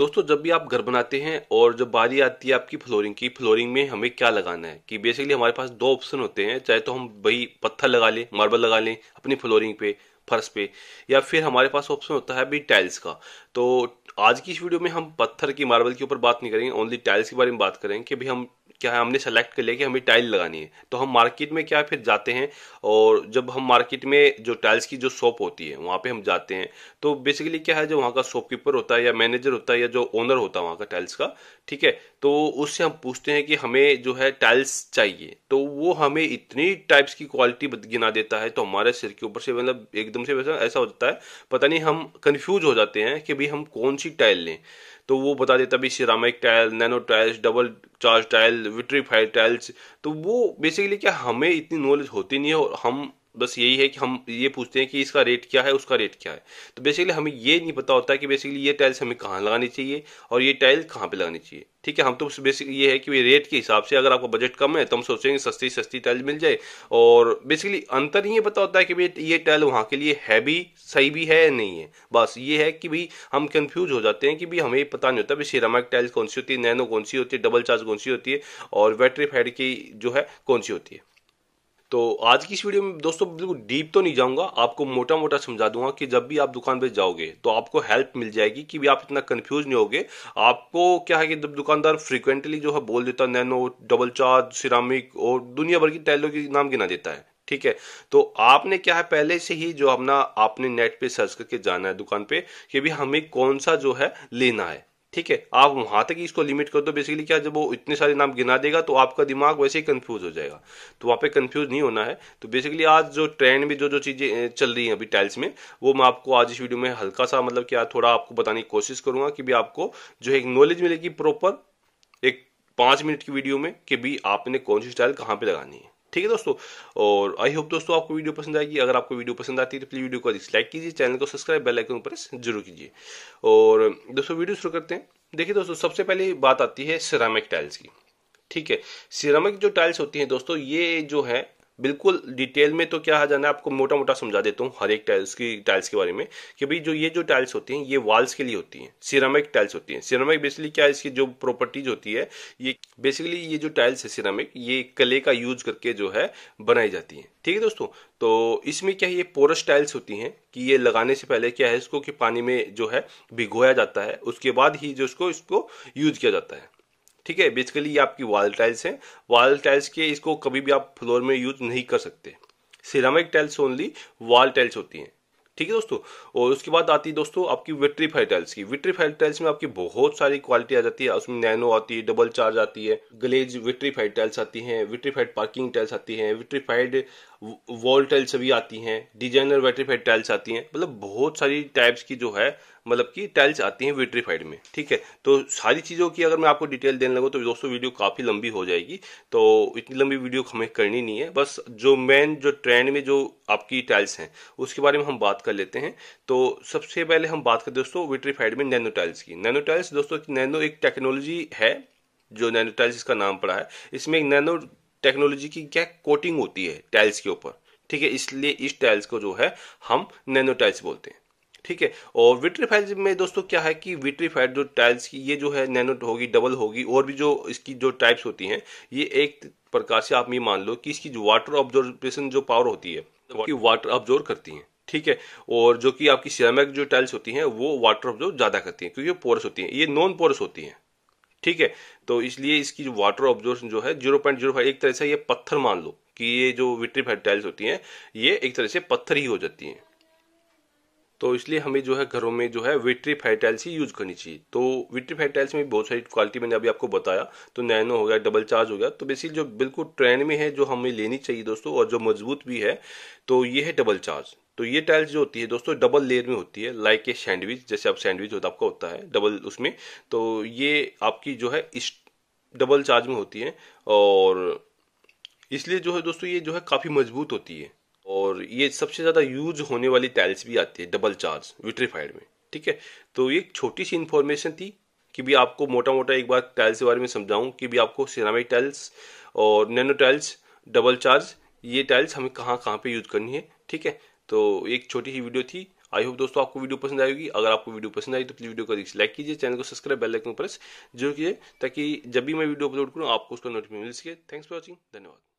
दोस्तों जब भी आप घर बनाते हैं और जब बारी आती है आपकी फ्लोरिंग की फ्लोरिंग में हमें क्या लगाना है कि बेसिकली हमारे पास दो ऑप्शन होते हैं चाहे तो हम भाई पत्थर लगा लें मार्बल लगा लें अपनी फ्लोरिंग पे फर्श पे या फिर हमारे पास ऑप्शन होता है भाई टाइल्स का तो आज की इस वीडियो में हम पत्थर की मार्बल के ऊपर बात नहीं करेंगे ओनली टाइल्स के बारे में बात करेंगे कि भाई हम क्या है हमने सेलेक्ट कर लिया कि हमें टाइल लगानी है तो हम मार्केट में क्या फिर जाते हैं और जब हम मार्केट में जो टाइल्स की जो शॉप होती है वहाँ पे हम जाते हैं तो बेसिकली क्या है जो वहाँ का शॉपकीपर होता है या मैनेजर होता है या जो ओनर होता है वहाँ का टाइल्स का ठीक है तो उससे हम पूछते हैं कि हमें जो है टाइल्स चाहिए तो वो हमें इतनी टाइप्स की क्वालिटी गिना देता है तो हमारे सिर के ऊपर से मतलब एकदम से वैसा ऐसा हो जाता है पता नहीं हम कन्फ्यूज हो जाते हैं कि भाई हम कौन सी टाइल लें तो वो बता देता अभी ceramic tile nano tiles double charge tile vitrified tiles तो वो बेसिकली क्या हमें इतनी नॉलेज होती नहीं है और हम बस यही है कि हम ये पूछते हैं कि इसका रेट क्या है उसका रेट क्या है तो बेसिकली हमें ये नहीं पता होता कि बेसिकली ये टाइल्स हमें कहाँ लगानी चाहिए और ये टाइल कहाँ पे लगानी चाहिए ठीक है हम तो बेसिकली ये है कि रेट के हिसाब से अगर आपका बजट कम है तो हम सोचेंगे सस्ती सस्ती टाइल मिल जाए और बेसिकली अंतर ये पता होता है कि भाई ये टाइल वहाँ के लिए है भी सही भी है या नहीं है बस ये है कि भाई हम कन्फ्यूज हो जाते हैं कि भाई हमें पता नहीं होता भाई सिरामिक टाइल्स कौन सी होती है नैनो कौन सी होती है डबल चार्ज कौन सी होती है और वेट्रीफाइड की जो है कौन सी होती है तो आज की इस वीडियो में दोस्तों बिल्कुल डीप तो नहीं जाऊंगा आपको मोटा मोटा समझा दूंगा कि जब भी आप दुकान पे जाओगे तो आपको हेल्प मिल जाएगी कि भी आप इतना कंफ्यूज नहीं होगे आपको क्या है कि जब दुकानदार फ्रिक्वेंटली जो है बोल देता है नैनो डबल चार्ज सिरामिक और दुनिया भर की टाइलों के नाम गिना देता है ठीक है तो आपने क्या है पहले से ही जो अपना आपने नेट पे सर्च करके जाना है दुकान पे कि भी हमें कौन सा जो है लेना है ठीक है आप वहां तक ही इसको लिमिट कर दो बेसिकली क्या जब वो इतने सारे नाम गिना देगा तो आपका दिमाग वैसे ही कंफ्यूज हो जाएगा तो वहां पे कंफ्यूज नहीं होना है तो बेसिकली आज जो ट्रेंड में जो जो चीजें चल रही हैं अभी टाइल्स में वो मैं आपको आज इस वीडियो में हल्का सा मतलब क्या थोड़ा आपको बताने की कोशिश करूंगा कि भी आपको जो एक नॉलेज मिलेगी प्रॉपर एक पांच मिनट की वीडियो में कि भी आपने कौन सी स्टाइल कहाँ पे लगानी है ठीक है दोस्तों और आई होप दोस्तों आपको वीडियो पसंद आएगी अगर आपको वीडियो पसंद आती है तो प्लीज वीडियो को लाइक कीजिए चैनल को सब्सक्राइब बेल आइकन पर जरूर कीजिए और दोस्तों वीडियो शुरू करते हैं देखिए दोस्तों सबसे पहले बात आती है सिरामिक टाइल्स की ठीक है सिरामिक जो टाइल्स होती हैं दोस्तों ये जो है बिल्कुल डिटेल में तो क्या है जाना आपको मोटा मोटा समझा देता हूँ हर एक टाइल्स की टाइल्स के बारे में कि भाई जो ये जो टाइल्स होती हैं ये वॉल्स के लिए होती हैं सिरामिक टाइल्स होती हैं सिरामिक बेसिकली क्या है इसकी जो प्रॉपर्टीज होती है ये बेसिकली ये जो टाइल्स है सिरामिक ये कले का यूज करके जो है बनाई जाती है ठीक है दोस्तों तो इसमें क्या है ये पोरस टाइल्स होती हैं कि ये लगाने से पहले क्या है इसको कि पानी में जो है भिगोया जाता है उसके बाद ही जो इसको इसको यूज किया जाता है ठीक है बेसिकली ये आपकी वाल टाइल्स हैं वाल टाइल्स के इसको कभी भी आप फ्लोर में यूज नहीं कर सकते ceramic tiles only wall tiles होती हैं ठीक है दोस्तों और उसके बाद आती है दोस्तों आपकी विट्रीफाइड टाइल्स की विट्रीफाइड टाइल्स में आपकी बहुत सारी क्वालिटी आ जाती है उसमें नैनो आती है डबल चार्ज आती है ग्लेज विट्रीफाइड टाइल्स आती हैं विट्रीफाइड पार्किंग टाइल्स आती हैं विट्रीफाइड वॉल टाइल्स भी आती हैं डिजाइनर वेट्रीफाइड टाइल्स आती हैं मतलब बहुत सारी टाइप्स की जो है मतलब कि टाइल्स आती हैं वेट्रीफाइड में ठीक है तो सारी चीज़ों की अगर मैं आपको डिटेल देने लगूँ तो दोस्तों वीडियो काफ़ी लंबी हो जाएगी तो इतनी लंबी वीडियो हमें करनी नहीं है बस जो मेन जो ट्रेंड में जो आपकी टाइल्स हैं उसके बारे में हम बात कर लेते हैं तो सबसे पहले हम बात करें दोस्तों वेट्रीफाइड में नैनो टाइल्स की नैनो टाइल्स दोस्तों नैनो एक टेक्नोलॉजी है जो नैनो टाइल्स इसका नाम पड़ा है इसमें एक नैनो टेक्नोलॉजी की क्या कोटिंग होती है टाइल्स के ऊपर ठीक है इसलिए इस टाइल्स को जो है हम नैनो टाइल्स बोलते हैं ठीक है और विट्रीफाइड में दोस्तों क्या है कि विट्रीफाइड जो टाइल्स की ये जो है नैनो होगी डबल होगी और भी जो इसकी जो टाइप्स होती हैं ये एक प्रकार से आप ये मान लो कि इसकी जो वाटर ऑब्जॉर्बेशन जो पावर होती है कि वाटर ऑब्जॉर्व करती हैं ठीक है और जो कि आपकी सिरामिक जो टाइल्स होती हैं वो वाटर ऑब्जॉर्व ज़्यादा करती हैं क्योंकि पोरस होती हैं ये नॉन पोरस होती हैं ठीक है तो इसलिए इसकी जो वाटर ऑब्जॉर्शन जो है जीरो पॉइंट जीरो फाइव एक तरह से ये पत्थर मान लो कि ये जो विट्री टाइल्स होती हैं ये एक तरह से पत्थर ही हो जाती हैं तो इसलिए हमें जो है घरों में जो है विट्री टाइल्स ही यूज करनी चाहिए तो विट्री टाइल्स में बहुत सारी क्वालिटी मैंने अभी आपको बताया तो नैनो हो गया डबल चार्ज हो गया तो बेसिकली जो बिल्कुल ट्रेंड में है जो हमें लेनी चाहिए दोस्तों और जो मजबूत भी है तो ये है डबल चार्ज तो ये टाइल्स जो होती है दोस्तों डबल लेयर में होती है लाइक ए सैंडविच जैसे आप सैंडविच होता आपका होता है डबल उसमें तो ये आपकी जो है इस डबल चार्ज में होती है और इसलिए जो है दोस्तों ये जो है काफ़ी मजबूत होती है और ये सबसे ज़्यादा यूज होने वाली टाइल्स भी आती है डबल चार्ज विट्रीफाइड में ठीक है तो ये छोटी सी इन्फॉर्मेशन थी कि भी आपको मोटा मोटा एक बार टाइल्स के बारे में समझाऊं कि भी आपको सिरामिक टाइल्स और नैनो टाइल्स डबल चार्ज ये टाइल्स हमें कहाँ कहाँ पे यूज करनी है ठीक है तो एक छोटी सी वीडियो थी आई होप दोस्तों आपको वीडियो पसंद आएगी अगर आपको वीडियो पसंद आई तो प्लीज वीडियो को लाइक कीजिए चैनल को सब्सक्राइब बेल आइकन प्रेस जरूर कीजिए ताकि जब भी मैं वीडियो अपलोड करूँ आपको उसका नोटिफिकेशन मिल सके थैंक्स फॉर वॉचिंग धन्यवाद